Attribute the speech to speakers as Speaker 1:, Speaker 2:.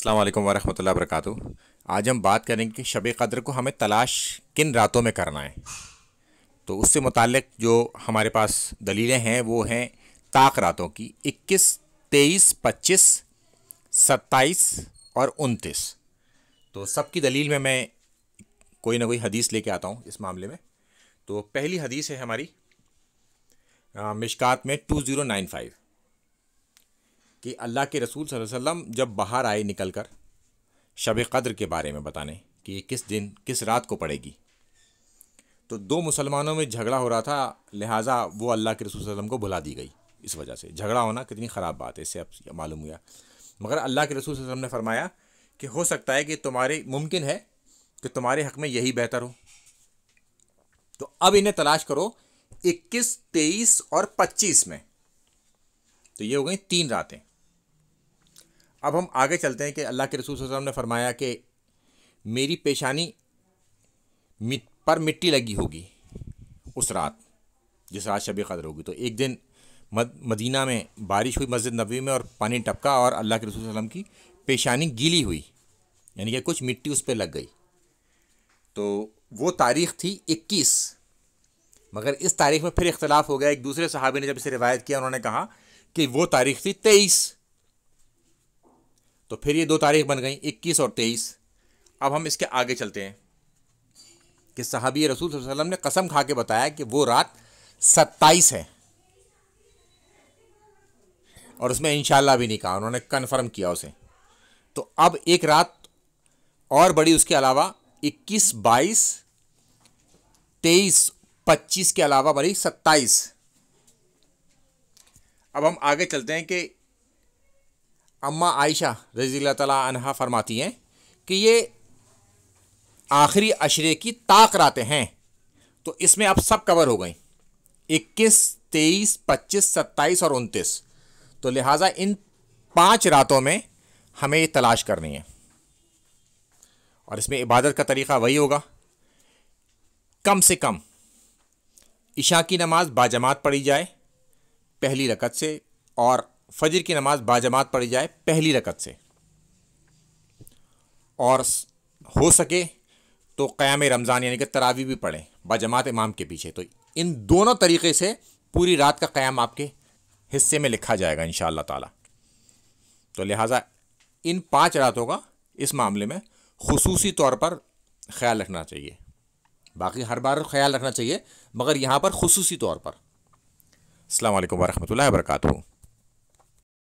Speaker 1: السلام علیکم ورحمۃ اللہ وبرکاتہ آج ہم بات کریں گے کہ شب قدر کو ہمیں تلاش کن راتوں میں کرنا ہے تو اس سے متعلق جو ہمارے پاس دلیلیں ہیں وہ ہیں طاق راتوں کی اکیس تیئیس پچیس ستائیس اور انتیس تو سب کی دلیل میں میں کوئی نہ کوئی حدیث لے کے آتا ہوں اس معاملے میں تو پہلی حدیث ہے ہماری مشکات میں ٹو زیرو نائن فائیو کہ اللہ کے رسول صلی اللہ علیہ وسلم جب باہر آئے نکل کر شب قدر کے بارے میں بتانے کہ یہ کس دن کس رات کو پڑے گی تو دو مسلمانوں میں جھگڑا ہو رہا تھا لہٰذا وہ اللہ کے رسول صلی اللہ علیہ وسلم کو بلا دی گئی اس وجہ سے جھگڑا ہونا کتنی خراب بات ہے اس سے اب معلوم ہوا مگر اللہ کے رسول صلی اللہ علیہ وسلم نے فرمایا کہ ہو سکتا ہے کہ تمہارے ممکن ہے کہ تمہارے حق میں یہی بہتر ہو تو اب انہیں تلاش کرو اکیس تیئیس اور پچیس میں تو یہ ہو گئیں تین راتیں اب ہم آگے چلتے ہیں کہ اللہ کے رسول صلی اللہ علیہ وسلم نے فرمایا کہ میری پیشانی پر مٹی لگی ہوگی اس رات جس رات شبِ قدر ہوگی تو ایک دن مدینہ میں بارش ہوئی مسجد نبوی میں اور پانی ٹپکا اور اللہ کے رسول صلی اللہ علیہ وسلم کی پیشانی گیلی ہوئی یعنی کہ کچھ مٹی اس پہ لگ گئی تو وہ تاریخ تھی اکیس مگر اس تاریخ میں پھر اختلاف ہو گیا ایک دوسرے صحابی نے جب اسے روایت کیا انہوں نے کہا کہ وہ تاریخ تھی تیئیس تو پھر یہ دو تاریخ بن گئیں اکیس اور تیئیس اب ہم اس کے آگے چلتے ہیں کہ صحابی رسول صلی اللہ علیہ وسلم نے قسم کھا کے بتایا کہ وہ رات ستائیس ہے اور اس میں انشاءاللہ بھی نہیں کہا انہوں نے کنفرم کیا اسے تو اب ایک رات اور بڑی اس کے علاوہ اکیس بائیس تیئیس پچیس کے علاوہ بڑی ستائیس اب ہم آگے چلتے ہیں کہ اماں عائشہ رضی اللہ تعالیٰ عنہ فرماتی ہیں کہ یہ آخری اشرے کی طاق راتیں ہیں تو اس میں اب سب کور ہو گئیں اکیس تیئیس پچیس ستائیس اور انتیس تو لہٰذا ان پانچ راتوں میں ہمیں یہ تلاش کرنی ہے اور اس میں عبادت کا طریقہ وہی ہوگا کم سے کم عشاء کی نماز باجماعت پڑھی جائے پہلی رکعت سے اور فجر کی نماز باجماعت پڑھی جائے پہلی رکت سے اور ہو سکے تو قیام رمضان یعنی کہ تراوی بھی پڑھیں باجماعت امام کے پیچھے تو ان دونوں طریقے سے پوری رات کا قیام آپ کے حصے میں لکھا جائے گا ان شاء اللہ تعالی تو لہٰذا ان پانچ راتوں کا اس معاملے میں خصوصی طور پر خیال رکھنا چاہیے باقی ہر بار خیال رکھنا چاہیے مگر یہاں پر خصوصی طور پر السلام علیکم ورحمۃ اللہ وبرکاتہ